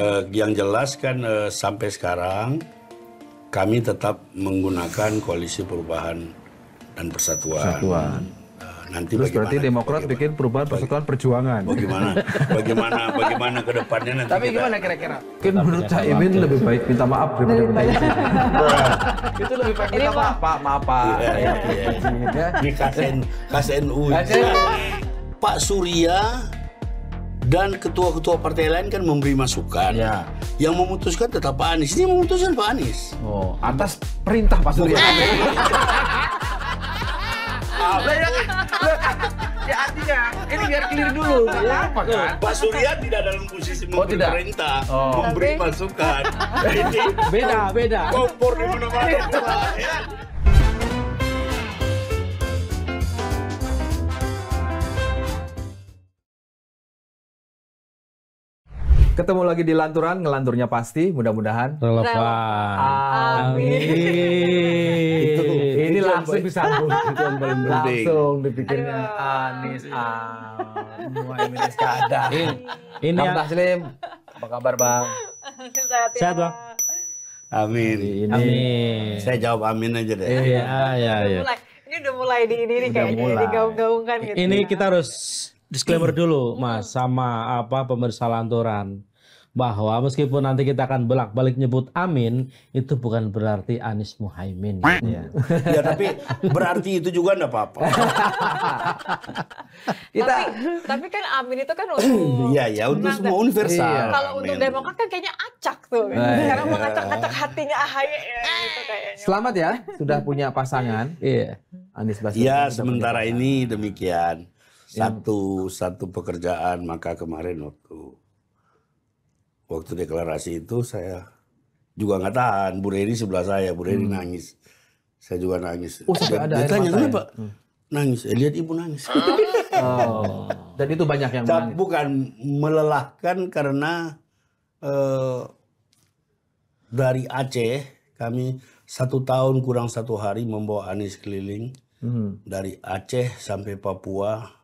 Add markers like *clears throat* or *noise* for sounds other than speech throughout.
eh, yang jelas kan eh, sampai sekarang kami tetap menggunakan koalisi perubahan dan persatuan. persatuan. Eh, nanti Terus berarti Demokrat bagaimana, bikin perubahan persatuan perjuangan. Bagaimana? *laughs* Bagaimana? bagaimana ke depannya nanti? Tapi gimana kira-kira? Mungkin menurut Cak Imin lebih baik minta maaf daripada minta izin. *laughs* Itu lebih baik minta maaf, Pak. Maaf, Pak. Iya, iya, iya. Ini KSN, KSNU. Pak Surya dan ketua-ketua partai lain kan memberi masukan. Ya. Yang memutuskan tetap Pak Anies. Ini memutuskan Pak Anies. Oh, atas perintah Pak Surya. *laughs* Ah, ya artinya ini biar clear dulu. Kenapa ya, kan? Pak Surya tidak dalam posisi oh, memberi oh, tidak. perintah, oh. memberi masukan. Ini *laughs* beda, beda. Kompor di mana-mana. Ketemu lagi di lanturan, ngelanturnya pasti, mudah-mudahan relevan. Amin. ini langsung bisa Langsung dipikirnya Anis iya. Amin. Iskandar. Ini Bang Taslim, apa kabar Bang? Sehat, ya. Bang. Amin. Ini. Amin. Saya jawab amin aja deh. Iya, iya, iya. iya. Ini udah mulai di ini nih kayaknya digaung-gaungkan gitu. Ini kita harus disclaimer dulu Mas sama apa pemirsa lanturan bahwa meskipun nanti kita akan belak balik nyebut amin, itu bukan berarti Anies Muhaimin. Ya. *laughs* ya tapi berarti itu juga enggak apa-apa. *laughs* kita... tapi, tapi kan amin itu kan untuk *clears throat* Iya ya, untuk semua universal. Iya. Kalau untuk Demokrat kan kayaknya acak tuh. Nah, Karena iya. mengacak-acak hatinya AHY ya, gitu Selamat ya, sudah punya pasangan. iya. Anies Baswedan. ya sementara ini demikian. Iya. Satu satu pekerjaan maka kemarin waktu waktu deklarasi itu saya juga nggak tahan. Bu Reni sebelah saya, Bu Reni hmm. nangis. Saya juga nangis. Oh, sampai ada dia tanya kenapa? Hmm. Nangis. Eh, lihat ibu nangis. *laughs* Oh. Dan itu banyak yang Tapi bukan melelahkan karena uh, dari Aceh kami satu tahun kurang satu hari membawa Anies keliling hmm. dari Aceh sampai Papua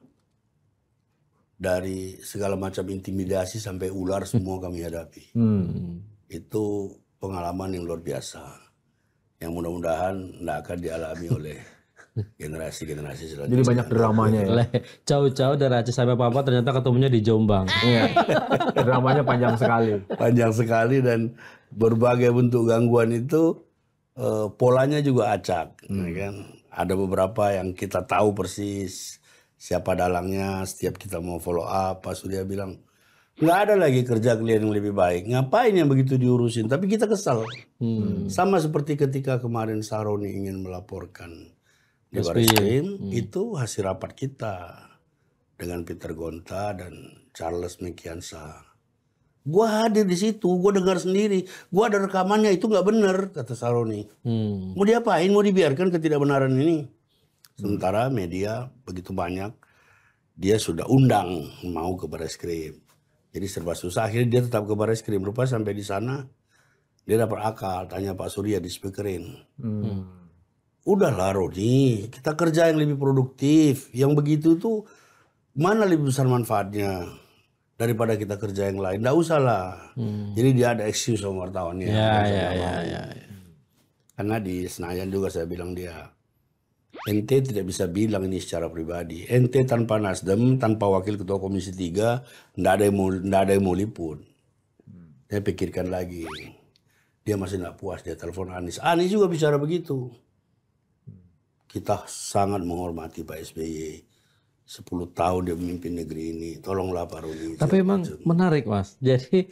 dari segala macam intimidasi sampai ular *laughs* semua kami hadapi. Hmm. Itu pengalaman yang luar biasa. Yang mudah-mudahan tidak akan dialami oleh *laughs* generasi-generasi selanjutnya. Jadi banyak dramanya ya. Cau-cau dari Aceh sampai Papua ternyata ketemunya di Jombang. *laughs* Iya. dramanya panjang sekali. Panjang sekali dan berbagai bentuk gangguan itu eh, polanya juga acak, hmm. Ya kan? Ada beberapa yang kita tahu persis siapa dalangnya setiap kita mau follow up Pak Surya bilang nggak ada lagi kerja kalian yang lebih baik ngapain yang begitu diurusin tapi kita kesal hmm. sama seperti ketika kemarin Saroni ingin melaporkan di Baris hmm. itu hasil rapat kita dengan Peter Gonta dan Charles Mekiansa gua hadir di situ gua dengar sendiri gua ada rekamannya itu nggak benar kata Saroni hmm. mau diapain mau dibiarkan ketidakbenaran ini Sementara media begitu banyak dia sudah undang mau ke baris krim. Jadi serba susah. Akhirnya dia tetap ke baris krim. Rupa sampai di sana dia dapat akal. Tanya Pak Surya di speakerin. Hmm. Udahlah Rodi, kita kerja yang lebih produktif. Yang begitu tuh mana lebih besar manfaatnya daripada kita kerja yang lain. Nggak usah lah. Hmm. Jadi dia ada excuse sama wartawannya. Ya, ya, ya, ya, ya. Karena di Senayan juga saya bilang dia Ente tidak bisa bilang ini secara pribadi. Ente tanpa Nasdem, tanpa Wakil Ketua Komisi 3, ndak ada yang mau, ndak ada yang mau lipun. Hmm. Saya pikirkan lagi. Dia masih nggak puas, dia telepon Anies. Anies juga bicara begitu. Hmm. Kita sangat menghormati Pak SBY. Sepuluh tahun dia memimpin negeri ini. Tolonglah Pak Rudi. Tapi memang menarik, Mas. Jadi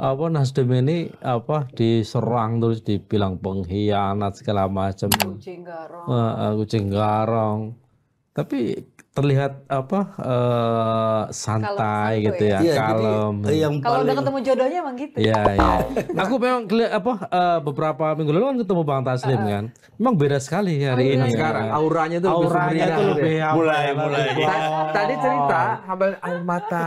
apa Nasdem ini apa diserang terus dibilang pengkhianat segala macam kucing garong uh, kucing garong tapi terlihat apa uh, santai gitu ya, ya iya, kalem. Jadi, eh, yang kalau paling... udah ketemu jodohnya emang gitu. Iya, iya. *laughs* Aku memang apa uh, beberapa minggu lalu kan ketemu Bang Taslim uh, uh. kan. Memang beda sekali hari oh, iya. ini iya. sekarang. Auranya tuh Auranya tuh lebih iya. ya. mulai mulai. mulai. Oh. Tadi cerita hampir air mata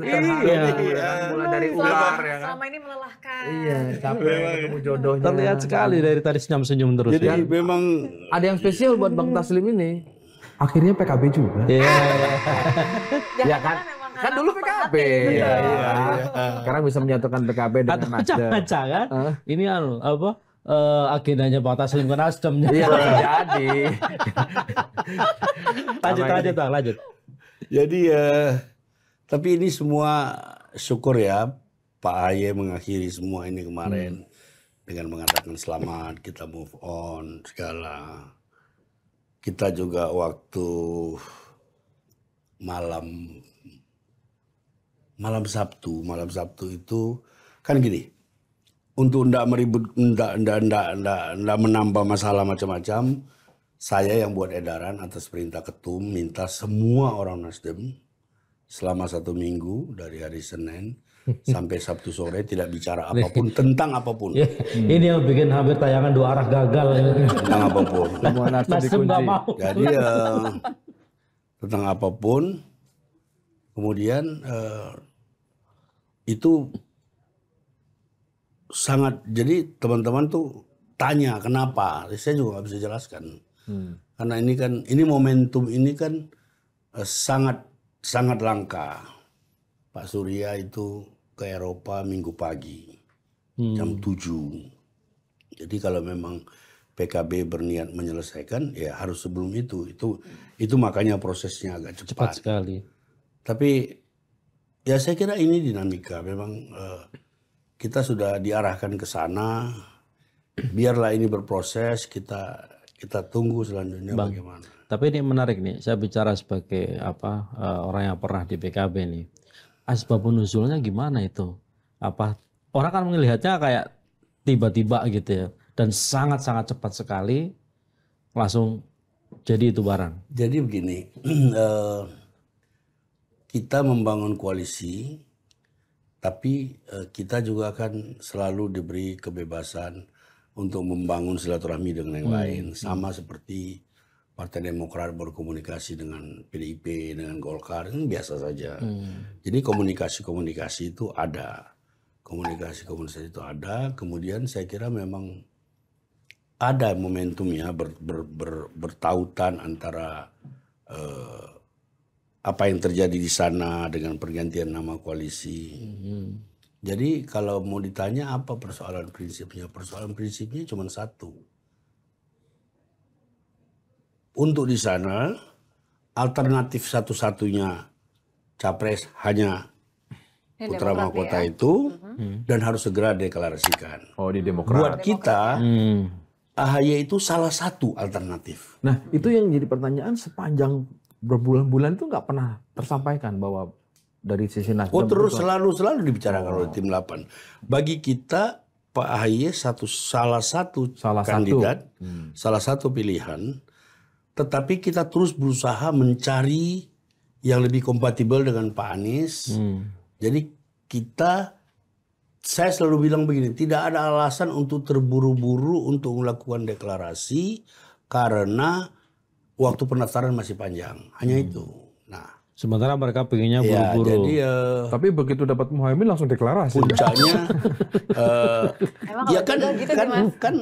terharu iya. Gitu, mulai dari ular ya selama, ya kan. Selama ini melelahkan. Iya, capek ketemu jodohnya. Terlihat sekali dari tadi senyum-senyum terus. Jadi ya. memang ada yang spesial buat Bang Taslim ini akhirnya PKB juga. Iya. Yeah. *laughs* ya kan? Kan dulu PKB. Iya, ya. Sekarang bisa menyatukan PKB dengan Atau Nasdem. Jangan, uh. ini anu apa? Uh, agendanya Pak Taslim ke Nasdem. Iya, *laughs* jadi. lanjut, lanjut, Bang, lanjut. Jadi ya, uh, tapi ini semua syukur ya Pak Aye mengakhiri semua ini kemarin hmm. dengan mengatakan selamat, kita move on, segala kita juga waktu malam malam Sabtu, malam Sabtu itu kan gini. Untuk tidak meribut ndak ndak ndak ndak, ndak menambah masalah macam-macam, saya yang buat edaran atas perintah ketum minta semua orang Nasdem selama satu minggu dari hari Senin sampai Sabtu sore tidak bicara apapun tentang apapun. Ya, ini yang bikin hampir tayangan dua arah gagal. Tentang apapun. Jadi uh, tentang apapun, kemudian uh, itu sangat jadi teman-teman tuh tanya kenapa saya juga nggak bisa jelaskan hmm. karena ini kan ini momentum ini kan uh, sangat sangat langka Pak Surya itu ke Eropa minggu pagi hmm. jam 7. Jadi kalau memang PKB berniat menyelesaikan ya harus sebelum itu. Itu itu makanya prosesnya agak cepat. Cepat sekali. Tapi ya saya kira ini dinamika memang uh, kita sudah diarahkan ke sana. Biarlah ini berproses, kita kita tunggu selanjutnya Bang, bagaimana. Tapi ini menarik nih, saya bicara sebagai apa uh, orang yang pernah di PKB nih. Asbab nuzulnya gimana itu? Apa orang kan melihatnya kayak tiba-tiba gitu ya dan sangat-sangat cepat sekali langsung jadi itu barang. Jadi begini, *clears throat* eh, kita membangun koalisi, tapi eh, kita juga akan selalu diberi kebebasan untuk membangun silaturahmi dengan yang hmm. lain, sama seperti Partai Demokrat berkomunikasi dengan PDIP, dengan Golkar, itu biasa saja. Hmm. Jadi komunikasi-komunikasi itu ada. Komunikasi-komunikasi itu ada. Kemudian saya kira memang ada momentumnya ber, ber, ber, bertautan antara eh, apa yang terjadi di sana dengan pergantian nama koalisi. Hmm. Jadi kalau mau ditanya apa persoalan prinsipnya, persoalan prinsipnya cuma satu untuk di sana alternatif satu-satunya capres hanya Putra Mahkota ya? itu mm-hmm. hmm. dan harus segera deklarasikan. Oh di Demokrat. Buat kita hmm. AHY itu salah satu alternatif. Nah itu yang jadi pertanyaan sepanjang berbulan-bulan itu nggak pernah tersampaikan bahwa dari sisi Nasdem. Oh terus selalu-selalu dibicarakan oh. oleh tim 8. Bagi kita Pak AHY satu salah satu salah kandidat, satu. Hmm. salah satu pilihan tetapi kita terus berusaha mencari yang lebih kompatibel dengan Pak Anies. Hmm. Jadi kita saya selalu bilang begini, tidak ada alasan untuk terburu-buru untuk melakukan deklarasi karena waktu pendaftaran masih panjang. Hanya hmm. itu. Nah, sementara mereka pengennya ya, buru-buru. Ya, uh, Tapi begitu dapat Muhammad langsung deklarasi. Puncaknya uh, *laughs* ya kan gitu kan, kan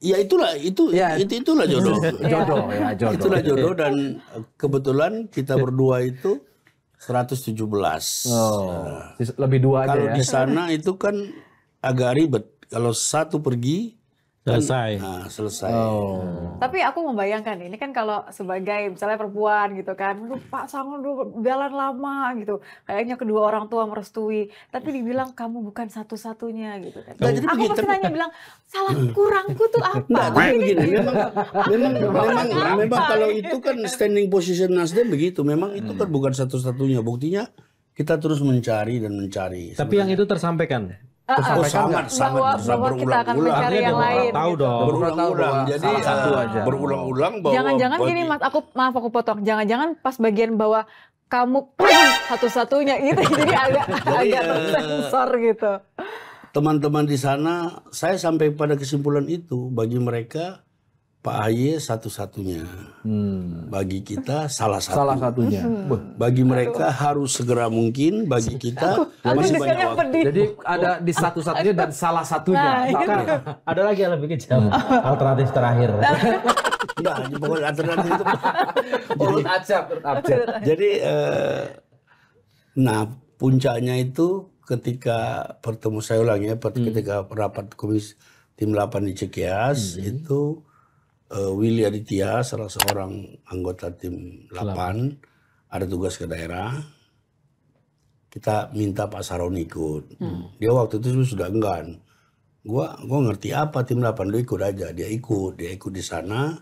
Ya itulah itu ya. itu itulah jodoh. *laughs* jodoh ya jodoh. Itulah jodoh dan kebetulan kita berdua itu 117. Oh. Nah, lebih dua Kalau aja ya. di sana itu kan agak ribet. Kalau satu pergi selesai nah, selesai oh. tapi aku membayangkan ini kan kalau sebagai misalnya perempuan gitu kan pak dulu jalan lama gitu kayaknya kedua orang tua merestui tapi dibilang kamu bukan satu-satunya gitu kan nah, jadi aku pasti nanya kan? bilang salah kurangku tuh *laughs* apa nah, tapi begini gitu. memang memang memang, memang kalau itu kan standing position nasdem begitu memang itu kan hmm. bukan satu-satunya buktinya kita terus mencari dan mencari tapi sebenarnya. yang itu tersampaikan Uh, uh, sama, sama, sama, bahwa, sama bahwa kita akan mencari yang lain tahu gitu. dong berulang-ulang jadi satu aja berulang-ulang jangan-jangan gini mas aku maaf aku potong jangan-jangan pas bagian bawah kamu *clears throat* satu-satunya gitu *laughs* jadi agak jadi, agak eh, tersensor gitu teman-teman di sana saya sampai pada kesimpulan itu bagi mereka Pak Ahy satu-satunya. Hmm. Bagi kita salah satu. Salah satunya. Hmm. Bagi mereka Aduh. harus segera mungkin, bagi kita Aku, masih banyak waktu. Jadi ada di satu-satunya dan salah satunya. Nah, iya. ada lagi yang lebih kejam. Hmm. Alternatif terakhir. Nah, pokoknya iya, alternatif itu. *laughs* acap, Jadi eh, nah puncaknya itu ketika bertemu saya ulang ya, hmm. ketika hmm. rapat komisi tim 8 di Cekias hmm. itu uh, Willy Aditya, salah seorang anggota tim 8, ada tugas ke daerah. Kita minta Pak Saroni ikut. Hmm. Dia waktu itu sudah enggan. Gua gua ngerti apa tim 8 lu ikut aja. Dia ikut, dia ikut di sana.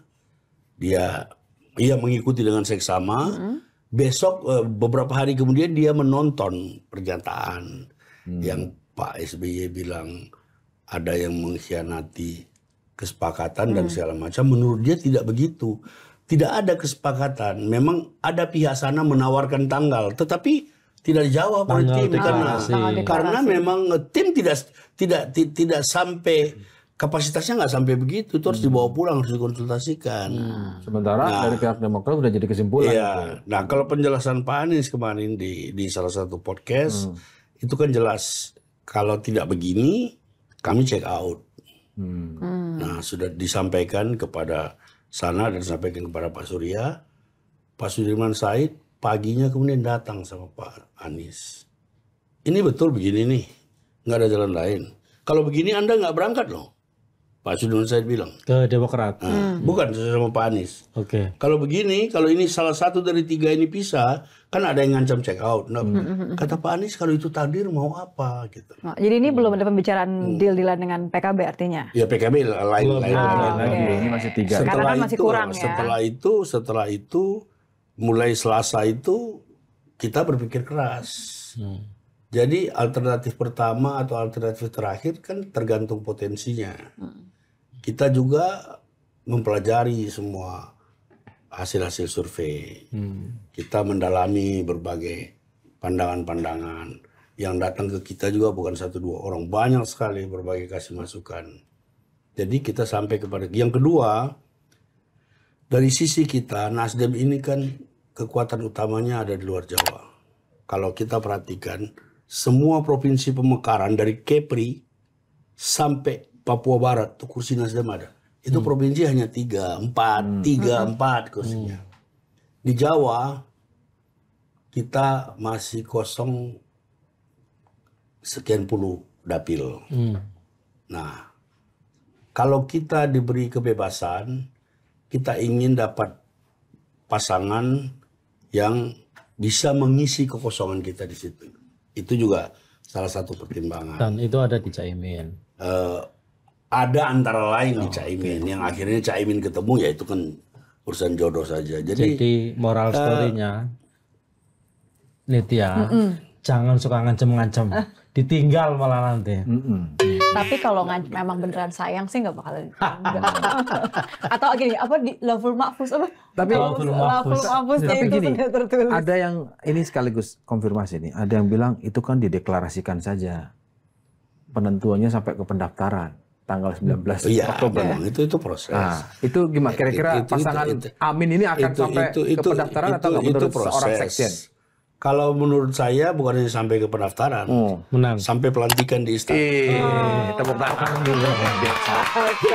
Dia ia mengikuti dengan seksama. Hmm. Besok eh, beberapa hari kemudian dia menonton pernyataan hmm. yang Pak SBY bilang ada yang mengkhianati kesepakatan dan hmm. segala macam menurut dia tidak begitu tidak ada kesepakatan memang ada pihak sana menawarkan tanggal tetapi tidak dijawab oleh tim karena karena memang eh, tim tidak tidak tidak sampai kapasitasnya nggak sampai begitu terus harus hmm. dibawa pulang harus dikonsultasikan hmm. sementara nah, dari pihak demokrat sudah jadi kesimpulan iya. Gitu ya. nah kalau penjelasan Pak Anies kemarin di di salah satu podcast hmm. itu kan jelas kalau tidak begini kami check out Hmm. hmm. Nah, sudah disampaikan kepada sana dan disampaikan kepada Pak Surya. Pak Sudirman Said paginya kemudian datang sama Pak Anies. Ini betul begini nih, nggak ada jalan lain. Kalau begini Anda nggak berangkat loh. Pak Sudirman Said bilang ke Demokrat. Nah, hmm. Bukan sama Pak Anies. Oke. Okay. Kalau begini, kalau ini salah satu dari tiga ini pisah, kan ada yang ngancam check out. Nah, hmm. Kata Pak Anies kalau itu takdir mau apa gitu. Oh, jadi ini hmm. belum ada pembicaraan hmm. deal dealan dengan PKB artinya? Ya PKB lain lain. Oh, lain, okay. lain. masih tiga. Setelah kan masih itu, kurang ya. Setelah itu, setelah itu mulai Selasa itu kita berpikir keras. Hmm. Jadi alternatif pertama atau alternatif terakhir kan tergantung potensinya. Hmm kita juga mempelajari semua hasil-hasil survei. Hmm. Kita mendalami berbagai pandangan-pandangan yang datang ke kita juga bukan satu dua orang, banyak sekali berbagai kasih masukan. Jadi kita sampai kepada yang kedua dari sisi kita Nasdem ini kan kekuatan utamanya ada di luar Jawa. Kalau kita perhatikan semua provinsi pemekaran dari Kepri sampai Papua Barat tuh kursi Nasdem ada. Itu hmm. provinsi hanya tiga, empat, hmm. tiga, hmm. empat kursinya. Hmm. Di Jawa kita masih kosong sekian puluh dapil. Hmm. Nah, kalau kita diberi kebebasan, kita ingin dapat pasangan yang bisa mengisi kekosongan kita di situ. Itu juga salah satu pertimbangan. Dan itu ada di Caimin. Uh, eh, ada antara lain oh, di Caimin okay. yang akhirnya Caimin ketemu ya itu kan urusan jodoh saja. Jadi, Jadi moral uh, story-nya Nitya mm -mm. jangan suka ngancem-ngancem. Uh. Ditinggal malah nanti. Mm -mm. Tapi kalau ngancem memang beneran sayang sih nggak bakalan. *laughs* Atau gini apa di level makfus apa? Tapi level makfus, gini, tertulis. Ada yang ini sekaligus konfirmasi nih. Ada yang bilang itu kan dideklarasikan saja. Penentuannya sampai ke pendaftaran tanggal 19 ya, Oktober. Ya. itu itu proses. Nah, itu gimana kira-kira pasangan itu, itu, Amin ini akan itu, sampai itu, itu, ke pendaftaran itu, atau itu, itu proses. seorang sekjen? kalau menurut saya bukan hanya sampai ke pendaftaran, hmm. menang. sampai pelantikan di istana. Eh, oh. tepuk tangan dulu.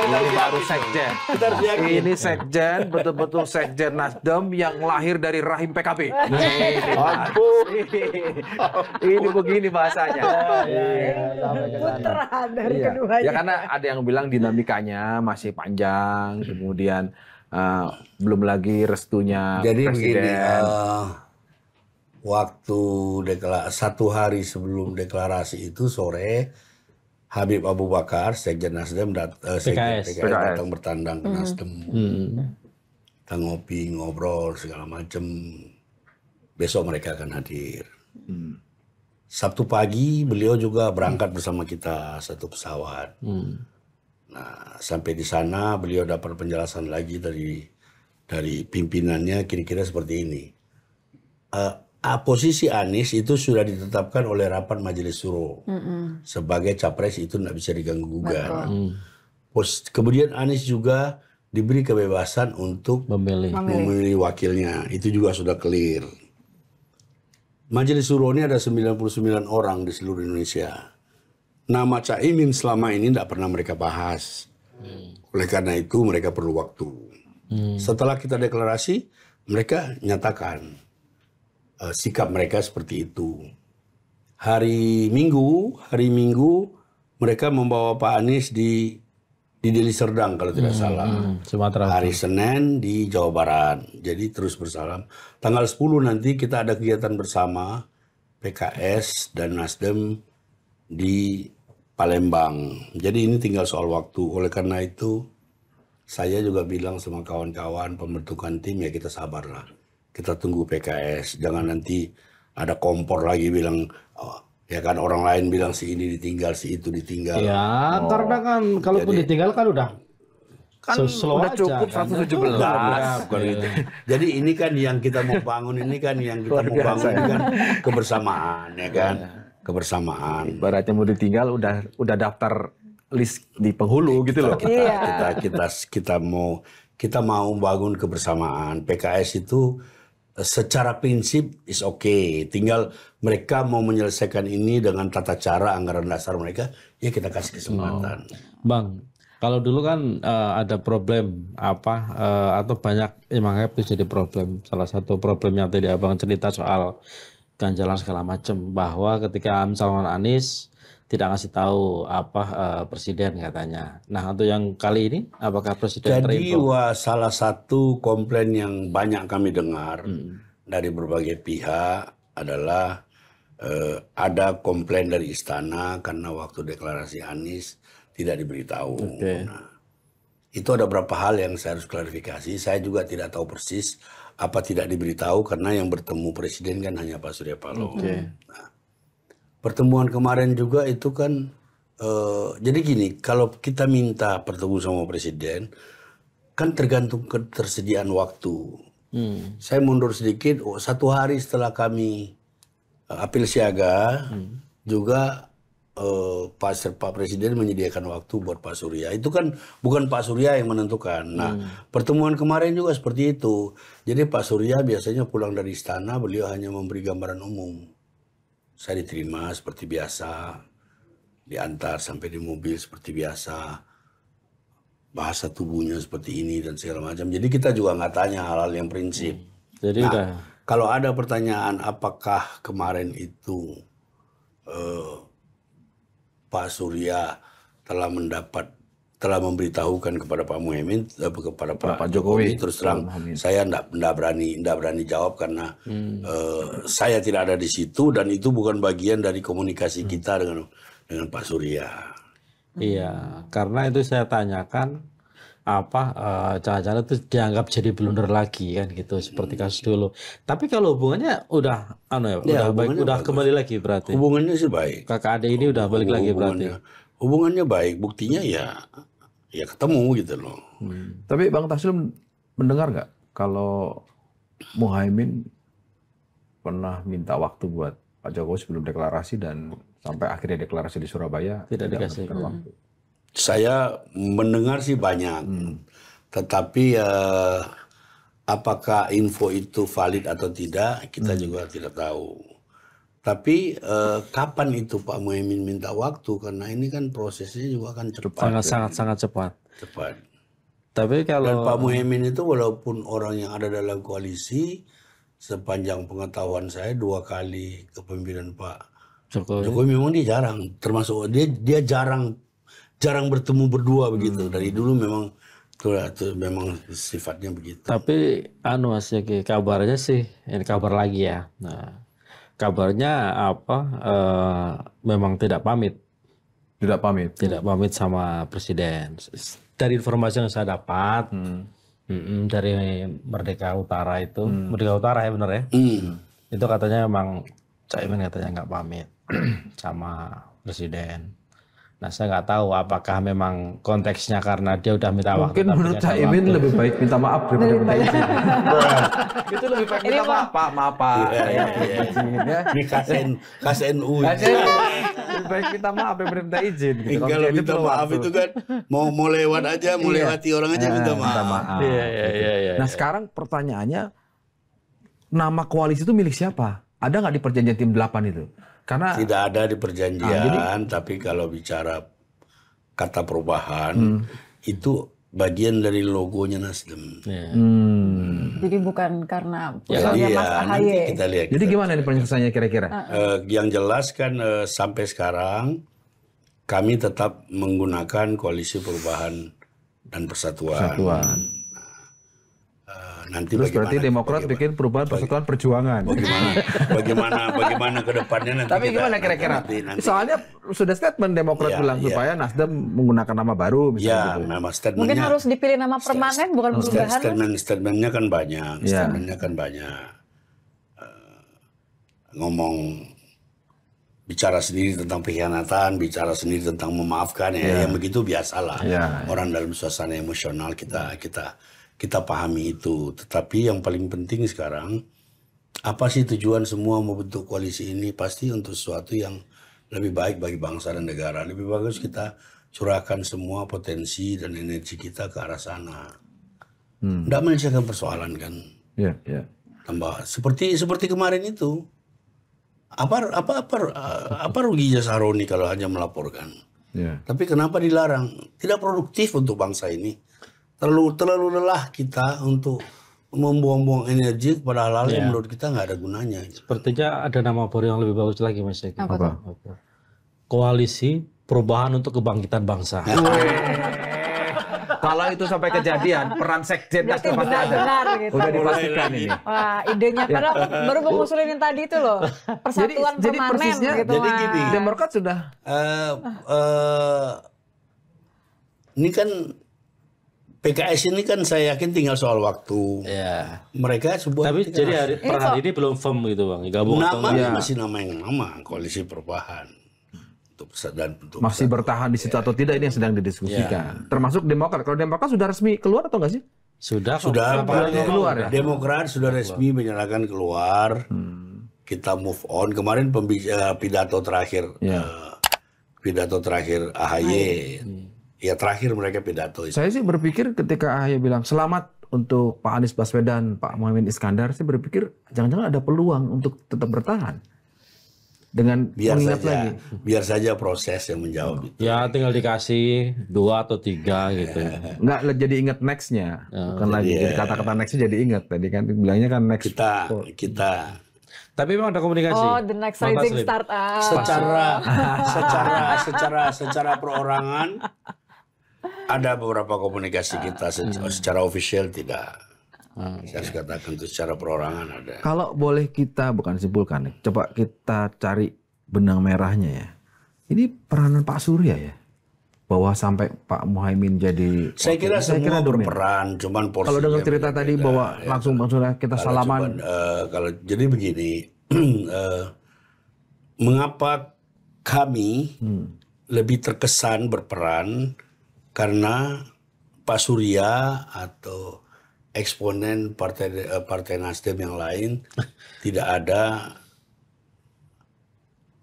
Ini baru sekjen. Ini sekjen, betul-betul sekjen Nasdem yang lahir dari rahim PKB. Ini begini bahasanya. Iya, iya, iya, Putra dari keduanya. Ya karena ada yang bilang dinamikanya masih panjang, kemudian uh, belum lagi restunya Jadi presiden. Begini, uh, waktu deklarasi, satu hari sebelum deklarasi itu sore Habib Abu Bakar sekjen Nasdem dat uh, sekjen PKS. PKS datang bertandang ke Nasdem hmm. Nasdem. Hmm. ngopi, ngobrol segala macam. Besok mereka akan hadir. Hmm. Sabtu pagi beliau juga berangkat bersama kita satu pesawat. Hmm. Nah, sampai di sana beliau dapat penjelasan lagi dari dari pimpinannya kira-kira seperti ini. Uh, posisi Anies itu sudah ditetapkan oleh rapat Majelis Suro mm -hmm. sebagai capres itu tidak bisa diganggu gugat. Hmm. Pos kemudian Anies juga diberi kebebasan untuk memilih. memilih wakilnya itu juga sudah clear. Majelis Suro ini ada 99 orang di seluruh Indonesia. Nama Caimin selama ini tidak pernah mereka bahas. Hmm. Oleh karena itu mereka perlu waktu. Hmm. Setelah kita deklarasi, mereka nyatakan uh, sikap mereka seperti itu. Hari Minggu, hari Minggu mereka membawa Pak Anies di di Deli Serdang kalau tidak hmm, salah. Hmm, Sumatera. Hari Senin di Jawa Barat. Jadi terus bersalam. Tanggal 10 nanti kita ada kegiatan bersama PKS dan Nasdem di Palembang. Jadi ini tinggal soal waktu. Oleh karena itu saya juga bilang sama kawan-kawan pembentukan tim ya kita sabarlah kita tunggu PKS. Jangan nanti ada kompor lagi bilang oh, ya kan orang lain bilang si ini ditinggal, si itu ditinggal. Ya, oh. karena kan kalaupun Jadi, ditinggal kan udah kan Slow udah cukup aja, 117 kan? nah, bukan iya. gitu. Jadi ini kan yang kita mau bangun ini kan yang kita mau bangun ini ya. kan kebersamaan ya kan iya. kebersamaan. Baratnya mau ditinggal udah udah daftar list di penghulu gitu loh. Kita kita, kita kita kita mau kita mau bangun kebersamaan. PKS itu secara prinsip is okay. Tinggal mereka mau menyelesaikan ini dengan tata cara anggaran dasar mereka, ya kita kasih kesempatan. Oh. Bang, kalau dulu kan uh, ada problem apa uh, atau banyak emang ya, itu jadi problem. Salah satu problem yang tadi Abang cerita soal ganjalan segala macam bahwa ketika misalnya Anies tidak ngasih tahu apa uh, presiden katanya. Nah untuk yang kali ini apakah presiden Jadi wah, salah satu komplain yang banyak kami dengar hmm. dari berbagai pihak adalah uh, ada komplain dari istana karena waktu deklarasi Anies tidak diberitahu. Okay. Nah, itu ada beberapa hal yang saya harus klarifikasi. Saya juga tidak tahu persis apa tidak diberitahu karena yang bertemu presiden kan hanya Pak Surya Paloh. Okay. Nah, pertemuan kemarin juga itu kan uh, jadi gini kalau kita minta pertemuan sama presiden kan tergantung ketersediaan waktu. Hmm. Saya mundur sedikit oh, satu hari setelah kami uh, eh, apel siaga hmm. juga uh, Pak Pak Presiden menyediakan waktu buat Pak Surya. Itu kan bukan Pak Surya yang menentukan. Nah, hmm. pertemuan kemarin juga seperti itu. Jadi Pak Surya biasanya pulang dari istana, beliau hanya memberi gambaran umum. Saya diterima seperti biasa, diantar sampai di mobil seperti biasa, bahasa tubuhnya seperti ini dan segala macam. Jadi kita juga nggak tanya hal-hal yang prinsip. Hmm. Jadi nah, udah. kalau ada pertanyaan apakah kemarin itu eh, Pak Surya telah mendapat telah memberitahukan kepada Pak Muhyemin eh, kepada Pak, Pak Jokowi, terus terang Muhammad. saya tidak tidak berani tidak berani jawab karena hmm. uh, saya tidak ada di situ dan itu bukan bagian dari komunikasi hmm. kita dengan dengan Pak Surya. Hmm. Iya, karena itu saya tanyakan apa uh, cara-cara itu dianggap jadi blunder lagi kan gitu seperti hmm. kasus dulu. Tapi kalau hubungannya udah anu ya, ya udah baik udah kembali lagi berarti. Hubungannya sih baik. Kakak Ade ini udah balik lagi berarti. Hubungannya baik, buktinya ya ya ketemu gitu loh. Hmm. Tapi Bang Taslim mendengar nggak kalau Muhaimin pernah minta waktu buat Pak Jokowi sebelum deklarasi dan sampai akhirnya deklarasi di Surabaya tidak, tidak dikasih hmm. Saya mendengar sih banyak, hmm. tetapi ya apakah info itu valid atau tidak kita hmm. juga tidak tahu. Tapi eh, kapan itu Pak Muhyemin minta waktu? Karena ini kan prosesnya juga akan cepat. Sangat ya. sangat sangat cepat. Cepat. Tapi kalau Dan Pak Muhyemin itu walaupun orang yang ada dalam koalisi, sepanjang pengetahuan saya dua kali kepemimpinan Pak Jokowi. Jokowi memang dia jarang, termasuk dia dia jarang jarang bertemu berdua begitu. Hmm. Dari dulu memang itu, itu memang sifatnya begitu. Tapi anu masih kabarnya sih ini kabar lagi ya. Nah, kabarnya apa uh, memang tidak pamit. Tidak pamit. Tidak pamit sama presiden. Dari informasi yang saya dapat hmm. dari Merdeka Utara itu, hmm. Merdeka Utara ya benar ya. Hmm. Itu katanya memang Imin katanya nggak pamit *clears throat* sama presiden. Nah, saya nggak tahu apakah memang konteksnya karena dia udah minta waktu. Mungkin menurut Cak Imin lebih baik minta maaf daripada minta izin. *laughs* Iya. itu lebih baik minta maaf, Pak. Maaf, Pak. Iya, iya, ya. Ini kasen uji. Lebih baik minta maaf daripada minta izin. Gitu. Kalau minta maaf itu kan mau mau lewat aja, mau lewati orang aja minta eh, maaf. Iya, iya, gitu. iya. Nah, sekarang pertanyaannya, nama koalisi itu milik siapa? Ada nggak di perjanjian tim 8 itu? Karena tidak ada di perjanjian, nah, jadi, tapi kalau bicara kata perubahan hmm. itu bagian dari logonya Nasdem. Yeah. Hmm. Jadi bukan karena ya, iya, Mas Ahaye. Kita lihat. Jadi kita gimana nih penyelesaiannya kira-kira? Ah. Eh, yang jelas kan uh, sampai sekarang kami tetap menggunakan koalisi perubahan dan persatuan. persatuan nanti Terus berarti Demokrat bagaimana, bikin perubahan persatuan perjuangan. Bagaimana? Oh, bagaimana? Bagaimana ke depannya nanti? Tapi kita, gimana kira-kira? Soalnya sudah statement Demokrat ya, bilang ya. supaya Nasdem menggunakan nama baru misalnya ya, gitu. nama statementnya. Mungkin harus dipilih nama permanen bukan perubahan. Statement-statementnya kan banyak. Ya. Statementnya kan banyak. Uh, ngomong bicara sendiri tentang pengkhianatan, bicara sendiri tentang memaafkan ya, yeah. yang begitu biasalah yeah, orang dalam suasana emosional kita kita kita pahami itu. Tetapi yang paling penting sekarang, apa sih tujuan semua membentuk koalisi ini? Pasti untuk sesuatu yang lebih baik bagi bangsa dan negara. Lebih bagus kita curahkan semua potensi dan energi kita ke arah sana. Hmm. Tidak menyelesaikan persoalan kan? Ya, yeah, iya. Yeah. Tambah seperti seperti kemarin itu. Apa apa apa apa rugi jasaroni kalau hanya melaporkan? Yeah. Tapi kenapa dilarang? Tidak produktif untuk bangsa ini terlalu terlalu lelah kita untuk membuang-buang energi kepada hal-hal yeah. yang iya. menurut kita nggak ada gunanya. Sepertinya ada nama baru yang lebih bagus lagi mas Apa? Apa? Koalisi Perubahan untuk Kebangkitan Bangsa. Ya. Kalau itu sampai kejadian, peran sekjen pasti ada. Benar, gitu. Udah dipastikan ini. Wah, idenya karena ya. baru mengusulin yang tadi itu loh. Persatuan jadi, permanen jadi persisnya, gitu. Jadi gini, Demokrat sudah uh, uh, ini kan PKS ini kan saya yakin tinggal soal waktu. Ya. Mereka sebuah Tapi jadi hari, per hari ini belum firm gitu Bang, gabung Namanya ya. masih nama yang lama, koalisi perubahan. Untuk dan untuk masih bertahan di situ ya. atau tidak ini yang sedang didiskusikan. Ya. Termasuk Demokrat. Kalau Demokrat sudah resmi keluar atau enggak sih? Sudah sudah keluar, keluar ya. Demokrat sudah resmi menyatakan keluar. Hmm. Kita move on. Kemarin pembicara eh, pidato terakhir ya. uh, pidato terakhir AHY. Hmm ya terakhir mereka pidato itu. Saya sih berpikir ketika Ahaya bilang selamat untuk Pak Anies Baswedan, Pak Muhammad Iskandar, saya berpikir jangan-jangan ada peluang untuk tetap bertahan dengan biar saja, lagi. Biar saja proses yang menjawab itu. Ya tinggal dikasih dua atau tiga gitu. *laughs* Nggak jadi ingat nextnya, ya. bukan iya. jadi, lagi kata kata-kata nextnya jadi ingat tadi kan bilangnya kan next. Kita kita tapi memang ada komunikasi. Oh, the next rising startup. Secara, *laughs* secara, secara, secara perorangan, ada beberapa komunikasi kita ah, secara, hmm. secara official tidak. Ah, saya iya. harus katakan itu secara perorangan ada. Kalau boleh kita bukan simpulkan, coba kita cari benang merahnya ya. Ini peranan Pak Surya ya bahwa sampai Pak Muhaimin jadi saya kira saya semua kira berperan cuman porsi kalau dengar cerita beda, tadi ya. bahwa ya, langsung Surya kita kalau salaman cuman, uh, kalau jadi begini uh, *clears throat* mengapa kami hmm. lebih terkesan berperan karena Pak Surya atau eksponen partai eh, partai Nasdem yang lain *laughs* tidak ada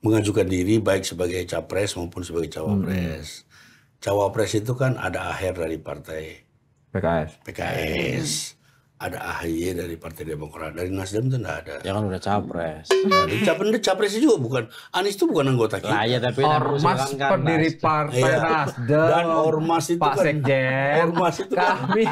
mengajukan diri baik sebagai capres maupun sebagai cawapres. Hmm. Cawapres itu kan ada akhir dari partai PKS. PKS ada AHY dari Partai Demokrat, dari Nasdem itu enggak ada. Ya kan udah capres. Nah, capres capresnya juga bukan Anies itu bukan anggota kita. Nah, ya, tapi ormas kan pendiri Partai ya. Nasdem dan ormas itu Pak kan Sekjen. Ormas itu kan- kami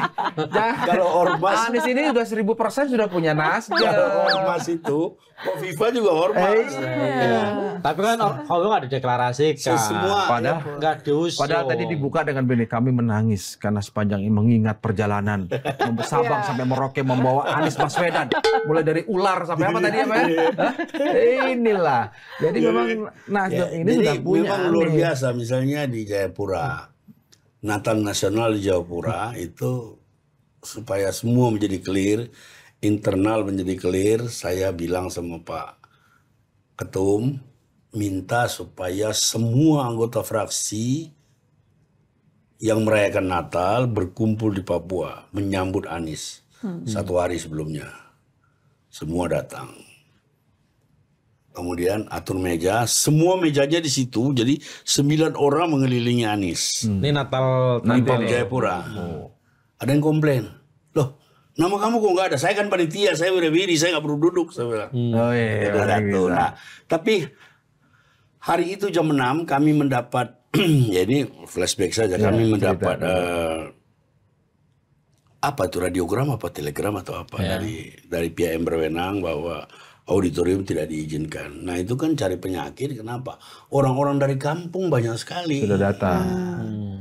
kan, kalau ormas Anies ini seribu persen sudah punya Nasdem. Kalau ormas itu Kofifa juga hormat. Eh, iya. iya. Tapi kan Kofifa ada deklarasi kan. Semua. Padahal ya, diusung. Padahal tadi dibuka dengan bini kami menangis karena sepanjang ini mengingat perjalanan iya. Sabang sampai Merauke membawa Anies Baswedan. Mulai dari ular sampai apa tadi ya, Pak? Inilah. Jadi iya. memang Nasdem ya, ini Jadi, sudah punya memang luar biasa misalnya di Jayapura. Natal Nasional di Jayapura itu supaya semua menjadi clear internal menjadi clear, saya bilang sama Pak Ketum, minta supaya semua anggota fraksi yang merayakan Natal berkumpul di Papua menyambut Anies hmm. satu hari sebelumnya. Semua datang. Kemudian atur meja, semua mejanya di situ. Jadi sembilan orang mengelilingi Anies. Hmm. Ini Natal di Jayapura. Oh. Ada yang komplain Nama kamu kok nggak ada? Saya kan panitia, saya udah berdiri, saya nggak perlu duduk. Saya bilang. Hmm. Oh iya. iya, iya, iya. Nah, tapi hari itu jam 6 kami mendapat, *clears throat* ya flashback saja, ya, kami mendapat uh, apa itu radiogram apa telegram atau apa ya. dari dari pihak yang berwenang bahwa auditorium tidak diizinkan. Nah itu kan cari penyakit. Kenapa? Orang-orang dari kampung banyak sekali. Sudah datang. Nah, hmm.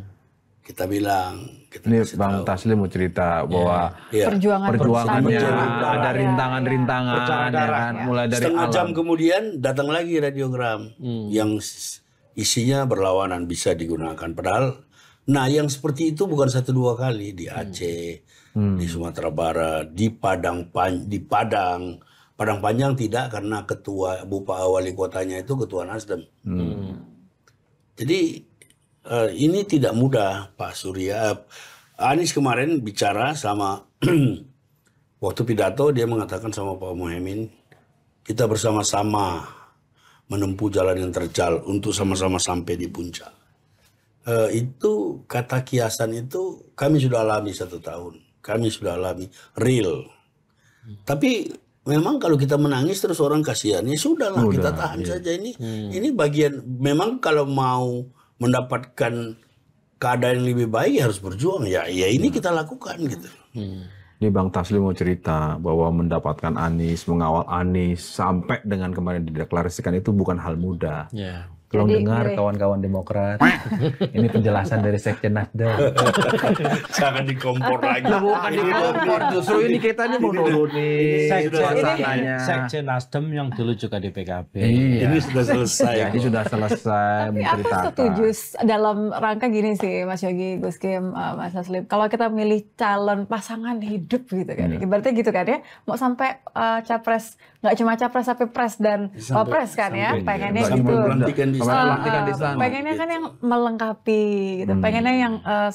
Kita bilang ini Bang tahu. Taslim mau cerita bahwa yeah. Iya. Iya. Yeah. perjuangannya perjuangan ada rintangan-rintangan ya kan? Ya. mulai dari setengah alam. jam kemudian datang lagi radiogram hmm. yang isinya berlawanan bisa digunakan padahal nah yang seperti itu bukan satu dua kali di hmm. Aceh, hmm. di Sumatera Barat, di Padang Pan di Padang Padang Panjang tidak karena ketua Bupa Wali Kotanya itu ketua Nasdem. Hmm. Jadi uh, ini tidak mudah Pak Surya. Uh, Anies kemarin bicara sama *clears throat* waktu pidato dia mengatakan sama Pak Muhyemin kita bersama-sama menempuh jalan yang terjal untuk sama-sama sampai di puncak. Uh, itu kata kiasan itu kami sudah alami satu tahun. Kami sudah alami real. Tapi memang kalau kita menangis terus orang kasihan ya sudahlah Udah, kita tahan iya. saja ini. Hmm. Ini bagian memang kalau mau mendapatkan keadaan yang lebih baik ya harus berjuang ya ya ini hmm. kita lakukan gitu hmm. Ini Bang Taslim mau cerita bahwa mendapatkan Anies, mengawal Anies sampai dengan kemarin dideklarasikan itu bukan hal mudah. Yeah. Kalau dengar kawan-kawan Demokrat, *laughs* ini penjelasan dari Sekjen Nasdem. *laughs* Jangan dikompor lagi. Nah, bukan dikompor, justru ini kita ini mau nurunin suasananya. Sekjen Nasdem yang dulu juga di PKB. Iya. Ini sudah selesai. Iya, ini sudah selesai Tapi aku setuju dalam rangka gini sih Mas Yogi, Gus Kim, eh, Mas Aslim. Kalau kita milih calon pasangan hidup gitu kan. Hmm. Iya. Berarti gitu kan ya. Mau sampai uh, capres, nggak cuma capres tapi pres dan wapres kan ya. Pengennya gitu uh, di sana. Pengennya gitu. kan yang gitu. melengkapi gitu. Hmm. Pengennya yang uh,